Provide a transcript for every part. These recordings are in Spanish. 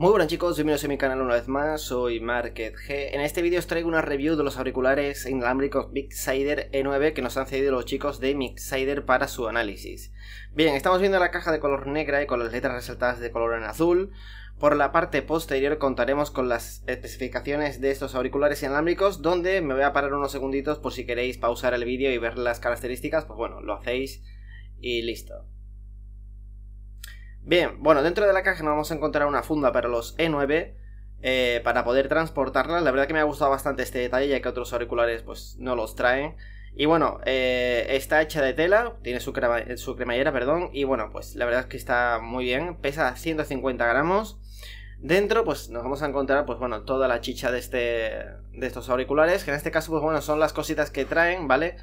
Muy buenas chicos, bienvenidos a mi canal una vez más, soy Market G. En este vídeo os traigo una review de los auriculares inalámbricos Bigsider E9 que nos han cedido los chicos de Mixsider para su análisis. Bien, estamos viendo la caja de color negra y con las letras resaltadas de color en azul. Por la parte posterior contaremos con las especificaciones de estos auriculares inalámbricos, donde me voy a parar unos segunditos por si queréis pausar el vídeo y ver las características, pues bueno, lo hacéis y listo. Bien, bueno, dentro de la caja nos vamos a encontrar una funda para los E9 eh, para poder transportarla. La verdad que me ha gustado bastante este detalle ya que otros auriculares pues no los traen. Y bueno, eh, está hecha de tela, tiene eh, su, cremallera, perdón, y bueno, pues la verdad es que está muy bien, pesa 150 gramos. Dentro, pues nos vamos a encontrar, pues bueno, toda la chicha de, este, de estos auriculares, que en este caso, pues bueno, son las cositas que traen, ¿vale?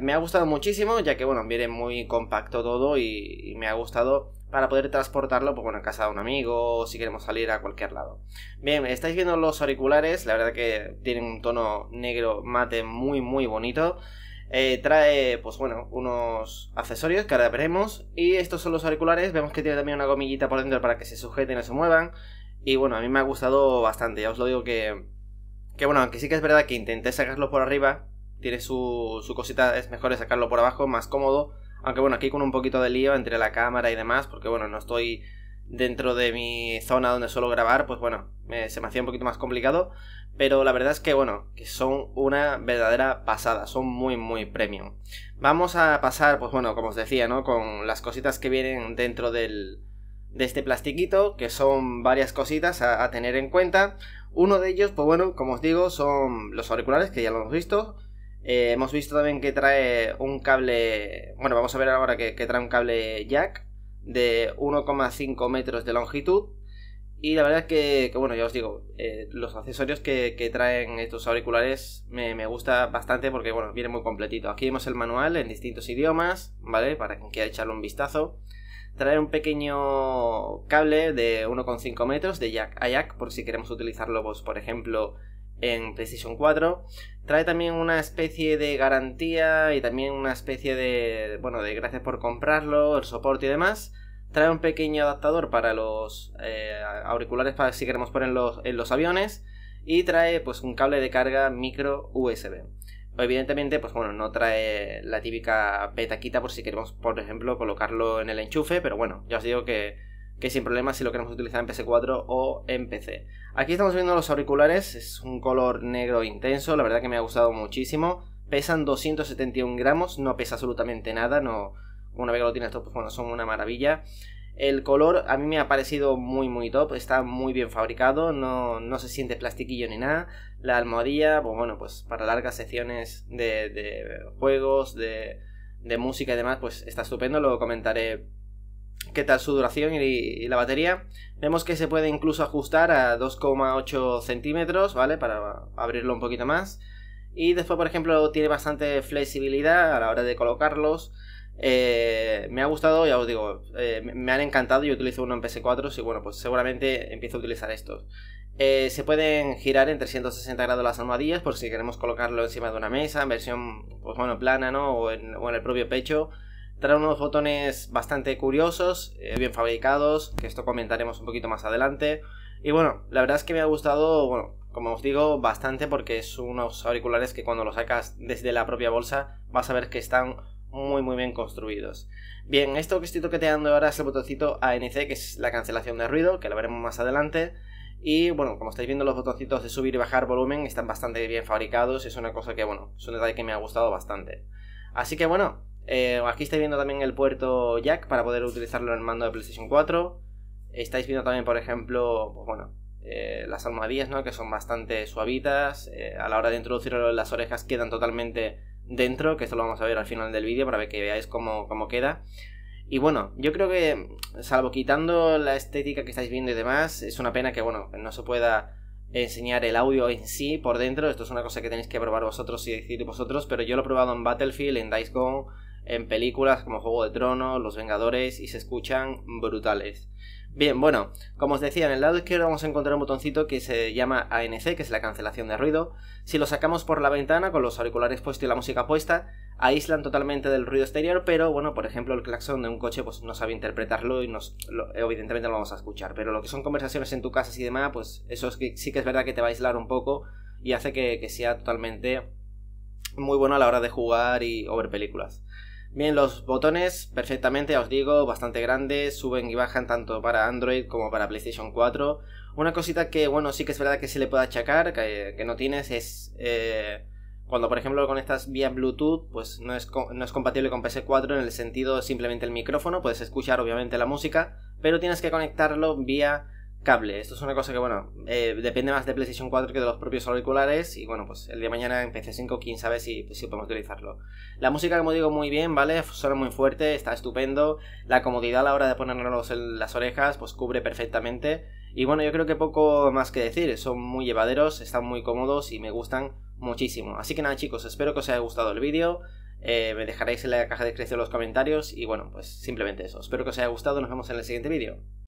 me ha gustado muchísimo, ya que bueno, viene muy compacto todo y me ha gustado para poder transportarlo, pues bueno, a casa de un amigo o si queremos salir a cualquier lado. Bien, estáis viendo los auriculares, la verdad que tienen un tono negro mate muy muy bonito. Eh, trae, pues bueno, unos accesorios que ahora veremos. Y estos son los auriculares. Vemos que tiene también una gomillita por dentro para que se sujeten o se muevan. Y bueno, a mí me ha gustado bastante. Ya os lo digo que. Que bueno, aunque sí que es verdad que intenté sacarlo por arriba. Tiene su, su cosita, es mejor sacarlo por abajo, más cómodo. Aunque bueno, aquí con un poquito de lío entre la cámara y demás, porque bueno, no estoy dentro de mi zona donde suelo grabar, pues bueno, se me hacía un poquito más complicado. Pero la verdad es que bueno, que son una verdadera pasada, son muy muy premium. Vamos a pasar, pues bueno, como os decía, ¿no? Con las cositas que vienen dentro de este plastiquito, que son varias cositas a, a tener en cuenta. Uno de ellos, pues bueno, como os digo, son los auriculares, que ya lo hemos visto. Eh, hemos visto también que trae un cable, bueno, vamos a ver ahora que, trae un cable jack de 1,5 metros de longitud. Y la verdad es que, bueno, ya os digo, eh, los accesorios que, traen estos auriculares me, me, gusta bastante porque, bueno, viene muy completito. Aquí vemos el manual en distintos idiomas, ¿vale? Para quien quiera echarle un vistazo. Trae un pequeño cable de 1,5 metros de jack a jack por si queremos utilizarlo, pues, por ejemplo, en PlayStation 4. Trae también una especie de garantía y también una especie de, bueno, de gracias por comprarlo, el soporte y demás. Trae un pequeño adaptador para los eh, auriculares para si queremos ponerlos en los aviones. Y trae pues un cable de carga micro USB. Evidentemente, pues bueno, no trae la típica petaquita por si queremos, por ejemplo, colocarlo en el enchufe, pero bueno, ya os digo que que sin problema si lo queremos utilizar en PC 4 o en PC. Aquí estamos viendo los auriculares, es un color negro intenso, la verdad que me ha gustado muchísimo. Pesan 271 gramos, no pesa absolutamente nada, no, una vez que lo tienes todo, pues bueno, son una maravilla. El color a mí me ha parecido muy muy top, está muy bien fabricado, no, se siente plastiquillo ni nada. La almohadilla, pues bueno, pues para largas secciones de, juegos, de, de música y demás, pues está estupendo, lo comentaré qué tal su duración y, la batería. Vemos que se puede incluso ajustar a 2,8 centímetros, ¿vale? Para abrirlo un poquito más. Y después, por ejemplo, tiene bastante flexibilidad a la hora de colocarlos. Eh, me ha gustado, ya os digo, eh, me han encantado. Yo utilizo uno en PS4 y bueno, pues seguramente empiezo a utilizar estos. Eh, se pueden girar en 360 grados las almohadillas por si queremos colocarlo encima de una mesa, en versión, pues bueno, plana, ¿no? O en, o en el propio pecho. Trae unos botones bastante curiosos, eh, bien fabricados, que esto comentaremos un poquito más adelante. Y bueno, la verdad es que me ha gustado, bueno, como os digo, bastante porque son unos auriculares que cuando los sacas desde la propia bolsa vas a ver que están muy muy bien construidos. Bien, esto que estoy toqueteando ahora es el botoncito ANC, que es la cancelación de ruido, que lo veremos más adelante. Y bueno, como estáis viendo los botoncitos de subir y bajar volumen están bastante bien fabricados, es una cosa que bueno, es un detalle que me ha gustado bastante. Así que bueno, eh, aquí estáis viendo también el puerto jack para poder utilizarlo en el mando de PlayStation 4. Estáis viendo también, por ejemplo, pues bueno, eh, las almohadillas, ¿no? Que son bastante suavitas. Eh, a la hora de introducirlo las orejas quedan totalmente dentro, que esto lo vamos a ver al final del vídeo para ver que veáis cómo, queda. Y bueno, yo creo que, salvo quitando la estética que estáis viendo y demás, es una pena que, bueno, no se pueda enseñar el audio en sí por dentro. Esto es una cosa que tenéis que probar vosotros y decir vosotros, pero yo lo he probado en Battlefield, en Dice Gone en películas como Juego de Tronos, Los Vengadores y se escuchan brutales. Bien, bueno, como os decía, en el lado izquierdo vamos a encontrar un botoncito que se llama ANC, que es la cancelación de ruido. Si lo sacamos por la ventana con los auriculares puestos y la música puesta, aíslan totalmente del ruido exterior, pero bueno, por ejemplo, el claxon de un coche pues no sabe interpretarlo y nos, evidentemente lo vamos a escuchar. Pero lo que son conversaciones en tu casa y demás, pues eso sí que es verdad que te va a aislar un poco y hace que, sea totalmente muy bueno a la hora de jugar y ver películas. Bien, los botones perfectamente, os digo, bastante grandes, suben y bajan tanto para Android como para PlayStation 4. Una cosita que, bueno, sí que es verdad que se le puede achacar, que, no tienes, es eh, cuando, por ejemplo, lo conectas vía Bluetooth, pues no es, no es compatible con PS4 en el sentido simplemente el micrófono, puedes escuchar obviamente la música, pero tienes que conectarlo vía cable. Esto es una cosa que, bueno, eh, depende más de PlayStation 4 que de los propios auriculares. Y bueno, pues el día de mañana en PC5, quién sabe pues, si, podemos utilizarlo. La música, como digo, muy bien, ¿vale? Suena muy fuerte, está estupendo. La comodidad a la hora de ponernos en las orejas, pues cubre perfectamente. Y bueno, yo creo que poco más que decir. Son muy llevaderos, están muy cómodos y me gustan muchísimo. Así que nada, chicos, espero que os haya gustado el vídeo. Eh, me dejaréis en la caja de descripción los comentarios. Y bueno, pues simplemente eso. Espero que os haya gustado. Nos vemos en el siguiente vídeo.